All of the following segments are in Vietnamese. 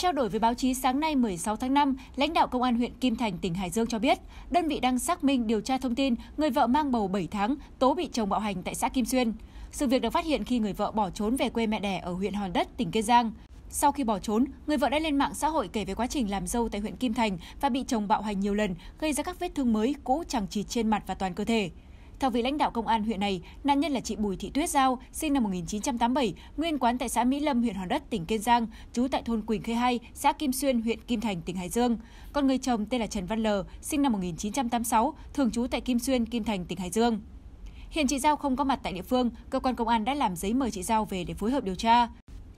Trao đổi với báo chí sáng nay 16 tháng 5, lãnh đạo Công an huyện Kim Thành, tỉnh Hải Dương cho biết, đơn vị đang xác minh điều tra thông tin người vợ mang bầu 7 tháng, tố bị chồng bạo hành tại xã Kim Xuyên. Sự việc được phát hiện khi người vợ bỏ trốn về quê mẹ đẻ ở huyện Hòn Đất, tỉnh Kiên Giang. Sau khi bỏ trốn, người vợ đã lên mạng xã hội kể về quá trình làm dâu tại huyện Kim Thành và bị chồng bạo hành nhiều lần, gây ra các vết thương mới cũ chẳng chỉ trên mặt và toàn cơ thể. Theo vị lãnh đạo công an huyện này, nạn nhân là chị Bùi Thị Tuyết Giao, sinh năm 1987, nguyên quán tại xã Mỹ Lâm, huyện Hòn Đất, tỉnh Kiên Giang, trú tại thôn Quỳnh Khê 2, xã Kim Xuyên, huyện Kim Thành, tỉnh Hải Dương. Còn người chồng tên là Trần Văn L, sinh năm 1986, thường trú tại Kim Xuyên, Kim Thành, tỉnh Hải Dương. Hiện chị Giao không có mặt tại địa phương, cơ quan công an đã làm giấy mời chị Giao về để phối hợp điều tra.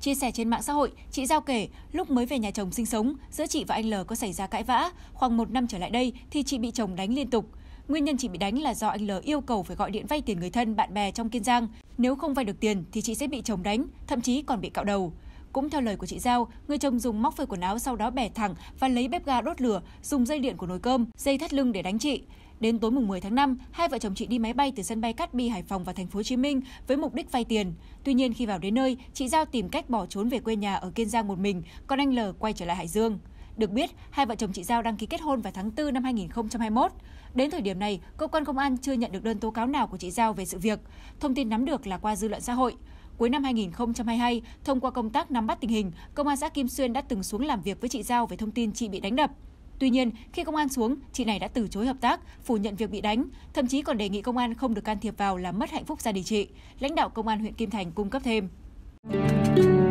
Chia sẻ trên mạng xã hội, chị Giao kể, lúc mới về nhà chồng sinh sống, giữa chị và anh L có xảy ra cãi vã. Khoảng một năm trở lại đây thì chị bị chồng đánh liên tục. Nguyên nhân chị bị đánh là do anh L yêu cầu phải gọi điện vay tiền người thân, bạn bè trong Kiên Giang. Nếu không vay được tiền thì chị sẽ bị chồng đánh, thậm chí còn bị cạo đầu. Cũng theo lời của chị Giao, người chồng dùng móc phơi quần áo sau đó bẻ thẳng và lấy bếp ga đốt lửa, dùng dây điện của nồi cơm, dây thắt lưng để đánh chị. Đến tối mùng 10 tháng 5, hai vợ chồng chị đi máy bay từ sân bay Cát Bi Hải Phòng và thành phố Hồ Chí Minh với mục đích vay tiền. Tuy nhiên khi vào đến nơi, chị Giao tìm cách bỏ trốn về quê nhà ở Kiên Giang một mình, còn anh L quay trở lại Hải Dương. Được biết, hai vợ chồng chị Giao đăng ký kết hôn vào tháng 4 năm 2021. Đến thời điểm này, cơ quan công an chưa nhận được đơn tố cáo nào của chị Giao về sự việc. Thông tin nắm được là qua dư luận xã hội. Cuối năm 2022, thông qua công tác nắm bắt tình hình, công an xã Kim Xuyên đã từng xuống làm việc với chị Giao về thông tin chị bị đánh đập. Tuy nhiên, khi công an xuống, chị này đã từ chối hợp tác, phủ nhận việc bị đánh, thậm chí còn đề nghị công an không được can thiệp vào làm mất hạnh phúc gia đình chị. Lãnh đạo công an huyện Kim Thành cung cấp thêm.